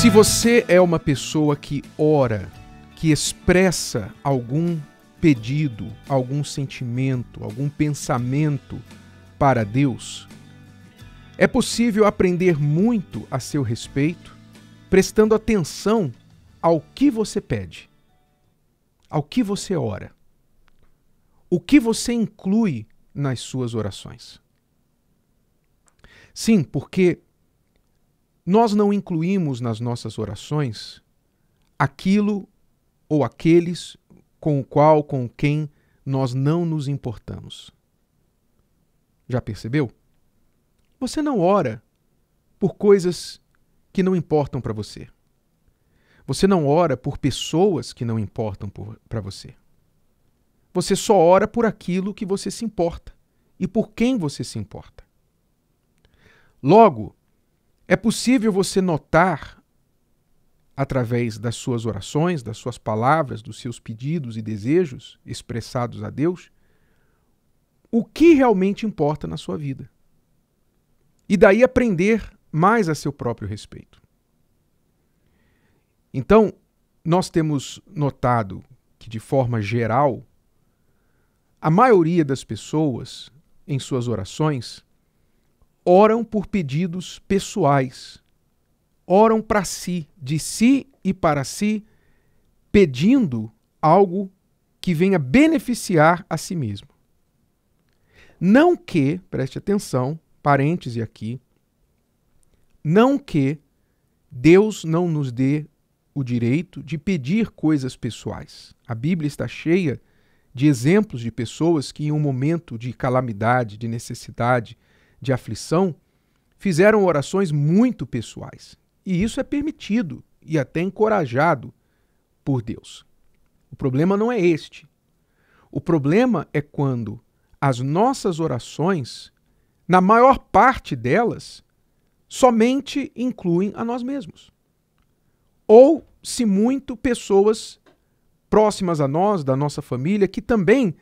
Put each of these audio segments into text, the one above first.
Se você é uma pessoa que ora, que expressa algum pedido, algum sentimento, algum pensamento para Deus, é possível aprender muito a seu respeito prestando atenção ao que você pede, ao que você ora, o que você inclui nas suas orações. Sim, porque nós não incluímos nas nossas orações aquilo ou aqueles com o qual, com quem nós não nos importamos. Já percebeu? Você não ora por coisas que não importam para você. Você não ora por pessoas que não importam para você. Você só ora por aquilo que você se importa e por quem você se importa. Logo, é possível você notar, através das suas orações, das suas palavras, dos seus pedidos e desejos expressados a Deus, o que realmente importa na sua vida. E daí aprender mais a seu próprio respeito. Então, nós temos notado que, de forma geral, a maioria das pessoas, em suas orações, oram por pedidos pessoais, oram para si, de si e para si, pedindo algo que venha beneficiar a si mesmo. Não que, preste atenção, parêntese aqui, não que Deus não nos dê o direito de pedir coisas pessoais. A Bíblia está cheia de exemplos de pessoas que, em um momento de calamidade, de necessidade, de aflição, fizeram orações muito pessoais. E isso é permitido e até encorajado por Deus. O problema não é este. O problema é quando as nossas orações, na maior parte delas, somente incluem a nós mesmos. Ou, se muito, pessoas próximas a nós, da nossa família, que também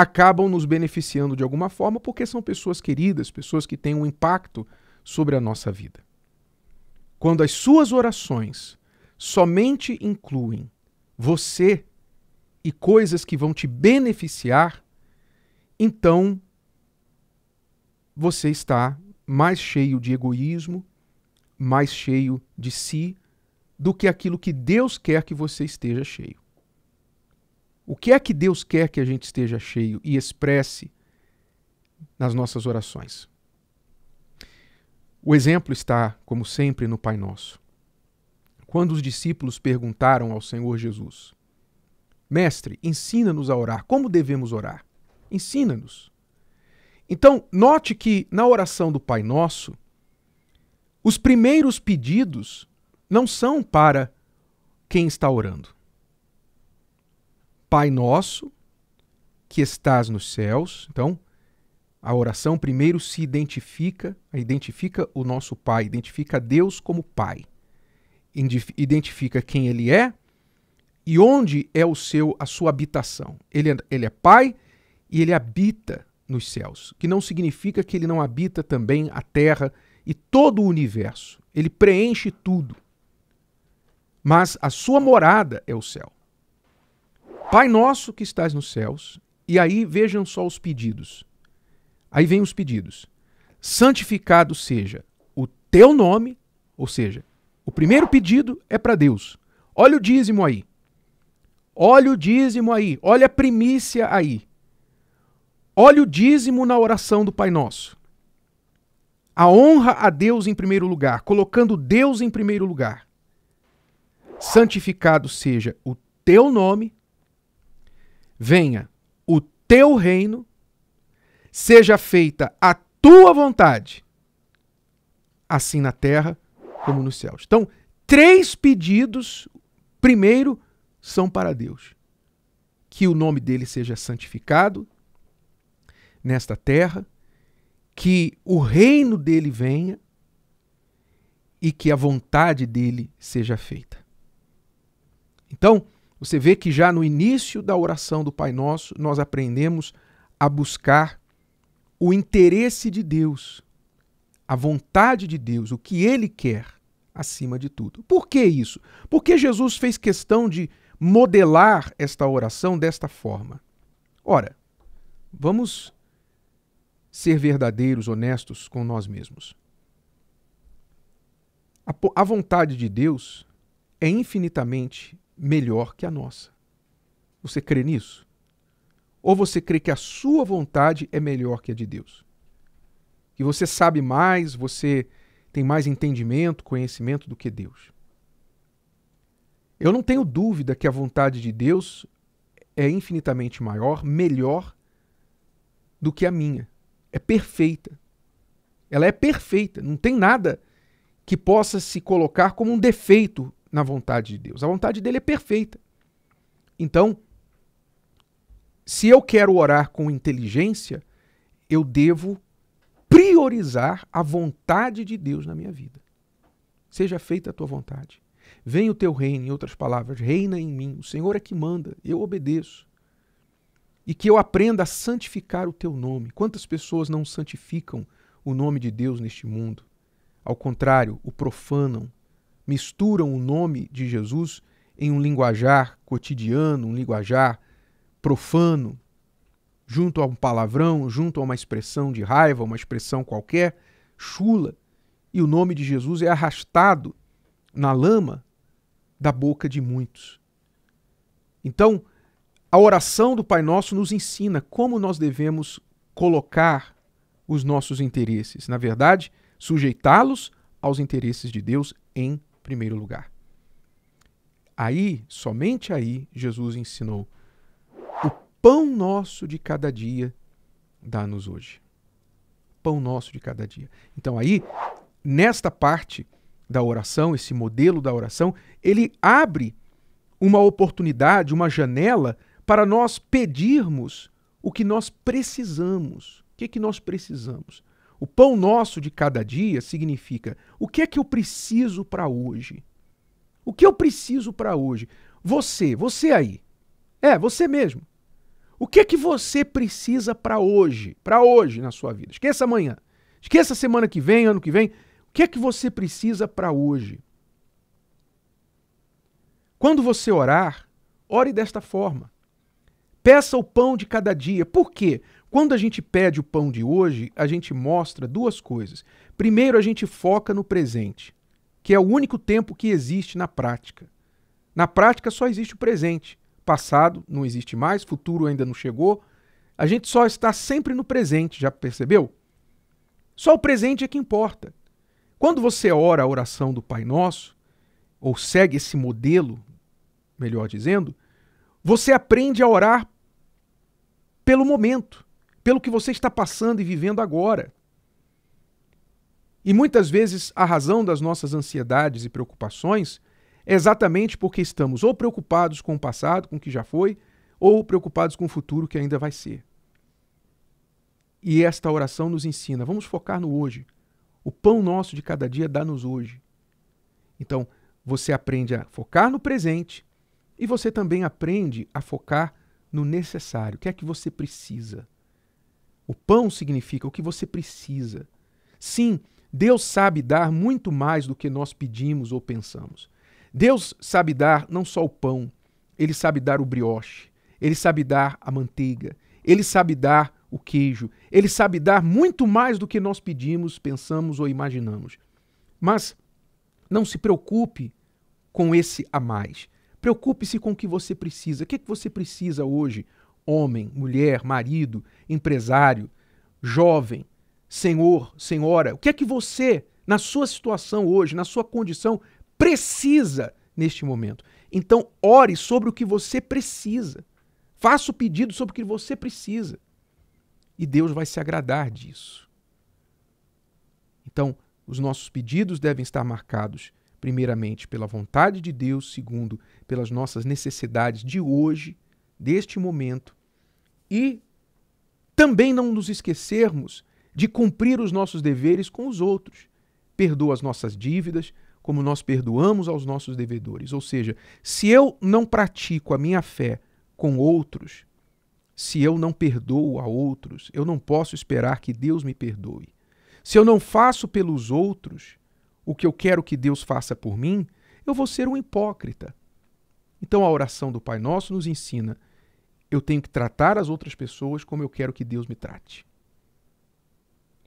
acabam nos beneficiando de alguma forma porque são pessoas queridas, pessoas que têm um impacto sobre a nossa vida. Quando as suas orações somente incluem você e coisas que vão te beneficiar, então você está mais cheio de egoísmo, mais cheio de si, do que aquilo que Deus quer que você esteja cheio. O que é que Deus quer que a gente esteja cheio e expresse nas nossas orações? O exemplo está, como sempre, no Pai Nosso. Quando os discípulos perguntaram ao Senhor Jesus: Mestre, ensina-nos a orar. Como devemos orar? Ensina-nos. Então, note que na oração do Pai Nosso, os primeiros pedidos não são para quem está orando. Pai Nosso, que estás nos céus. Então, a oração primeiro se identifica, identifica o nosso Pai, identifica Deus como Pai, identifica quem Ele é e onde é o seu, a sua habitação. Ele, é, ele é Pai e Ele habita nos céus, que não significa que Ele não habita também a Terra e todo o universo. Ele preenche tudo, mas a sua morada é o céu. Pai nosso que estás nos céus, e aí vejam só os pedidos. Aí vem os pedidos. Santificado seja o teu nome, ou seja, o primeiro pedido é para Deus. Olha o dízimo aí. Olha o dízimo aí. Olha a primícia aí. Olha o dízimo na oração do Pai Nosso. A honra a Deus em primeiro lugar, colocando Deus em primeiro lugar. Santificado seja o teu nome, venha o teu reino, seja feita a tua vontade, assim na terra como nos céus. Então, três pedidos, primeiro, são para Deus. Que o nome dele seja santificado nesta terra, que o reino dele venha e que a vontade dele seja feita. Então, você vê que já no início da oração do Pai Nosso, nós aprendemos a buscar o interesse de Deus, a vontade de Deus, o que Ele quer acima de tudo. Por que isso? Porque Jesus fez questão de modelar esta oração desta forma. Ora, vamos ser verdadeiros, honestos com nós mesmos. A, a vontade de Deus é infinitamente melhor que a nossa. Você crê nisso? Ou você crê que a sua vontade é melhor que a de Deus? Que você sabe mais, você tem mais entendimento, conhecimento do que Deus. Eu não tenho dúvida que a vontade de Deus é infinitamente maior, melhor do que a minha. É perfeita. Ela é perfeita, não tem nada que possa se colocar como um defeito na vontade de Deus. A vontade dele é perfeita. Então, se eu quero orar com inteligência, eu devo priorizar a vontade de Deus na minha vida. Seja feita a tua vontade. Venha o teu reino, em outras palavras, reina em mim. O Senhor é que manda, eu obedeço. E que eu aprenda a santificar o teu nome. Quantas pessoas não santificam o nome de Deus neste mundo? Ao contrário, o profanam, misturam o nome de Jesus em um linguajar cotidiano, um linguajar profano, junto a um palavrão, junto a uma expressão de raiva, uma expressão qualquer, chula, e o nome de Jesus é arrastado na lama da boca de muitos. Então, a oração do Pai Nosso nos ensina como nós devemos colocar os nossos interesses, na verdade, sujeitá-los aos interesses de Deus em primeiro lugar. Aí, somente aí, Jesus ensinou: o pão nosso de cada dia dá-nos hoje. Pão nosso de cada dia. Então, aí, nesta parte da oração, esse modelo da oração, ele abre uma oportunidade, uma janela para nós pedirmos o que nós precisamos. O que, é que nós precisamos? O pão nosso de cada dia significa o que é que eu preciso para hoje? O que eu preciso para hoje? Você, você aí. É, você mesmo. O que é que você precisa para hoje? Para hoje na sua vida. Esqueça amanhã. Esqueça semana que vem, ano que vem. O que é que você precisa para hoje? Quando você orar, ore desta forma. Peça o pão de cada dia. Por quê? Quando a gente pede o pão de hoje, a gente mostra duas coisas. Primeiro, a gente foca no presente, que é o único tempo que existe na prática. Na prática só existe o presente. Passado não existe mais, futuro ainda não chegou. A gente só está sempre no presente, já percebeu? Só o presente é que importa. Quando você ora a oração do Pai Nosso, ou segue esse modelo, melhor dizendo, você aprende a orar pelo momento pelo que você está passando e vivendo agora. E muitas vezes a razão das nossas ansiedades e preocupações é exatamente porque estamos ou preocupados com o passado, com o que já foi, ou preocupados com o futuro que ainda vai ser. E esta oração nos ensina, vamos focar no hoje. O pão nosso de cada dia dá-nos hoje. Então, você aprende a focar no presente e você também aprende a focar no necessário, o que é que você precisa. O pão significa o que você precisa. Sim, Deus sabe dar muito mais do que nós pedimos ou pensamos. Deus sabe dar não só o pão, ele sabe dar o brioche, ele sabe dar a manteiga, ele sabe dar o queijo, ele sabe dar muito mais do que nós pedimos, pensamos ou imaginamos. Mas não se preocupe com esse a mais. Preocupe-se com o que você precisa. O que, é que você precisa hoje? homem, mulher, marido, empresário, jovem, senhor, senhora, o que é que você, na sua situação hoje, na sua condição, precisa neste momento? Então, ore sobre o que você precisa. Faça o pedido sobre o que você precisa. E Deus vai se agradar disso. Então, os nossos pedidos devem estar marcados, primeiramente, pela vontade de Deus, segundo, pelas nossas necessidades de hoje deste momento e também não nos esquecermos de cumprir os nossos deveres com os outros. Perdoa as nossas dívidas, como nós perdoamos aos nossos devedores. Ou seja, se eu não pratico a minha fé com outros, se eu não perdoo a outros, eu não posso esperar que Deus me perdoe. Se eu não faço pelos outros o que eu quero que Deus faça por mim, eu vou ser um hipócrita. Então a oração do Pai Nosso nos ensina eu tenho que tratar as outras pessoas como eu quero que Deus me trate.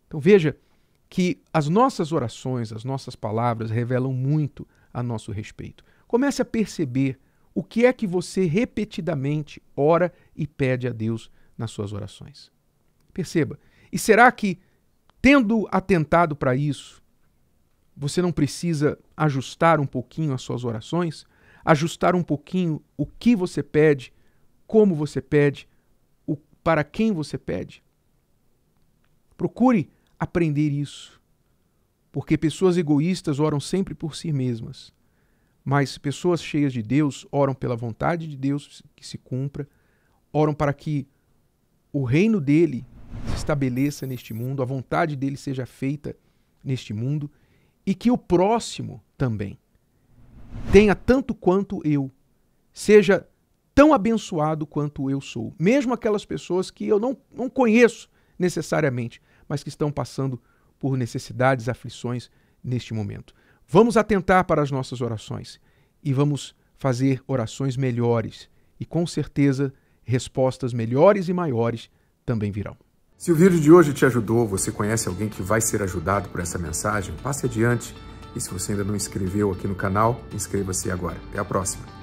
Então veja que as nossas orações, as nossas palavras revelam muito a nosso respeito. Comece a perceber o que é que você repetidamente ora e pede a Deus nas suas orações. Perceba. E será que, tendo atentado para isso, você não precisa ajustar um pouquinho as suas orações? Ajustar um pouquinho o que você pede como você pede, o, para quem você pede. Procure aprender isso, porque pessoas egoístas oram sempre por si mesmas, mas pessoas cheias de Deus oram pela vontade de Deus que se cumpra, oram para que o reino dele se estabeleça neste mundo, a vontade dele seja feita neste mundo e que o próximo também tenha tanto quanto eu, seja tão abençoado quanto eu sou. Mesmo aquelas pessoas que eu não, não conheço necessariamente, mas que estão passando por necessidades, aflições neste momento. Vamos atentar para as nossas orações e vamos fazer orações melhores e com certeza respostas melhores e maiores também virão. Se o vídeo de hoje te ajudou, você conhece alguém que vai ser ajudado por essa mensagem, passe adiante. E se você ainda não inscreveu aqui no canal, inscreva-se agora. Até a próxima!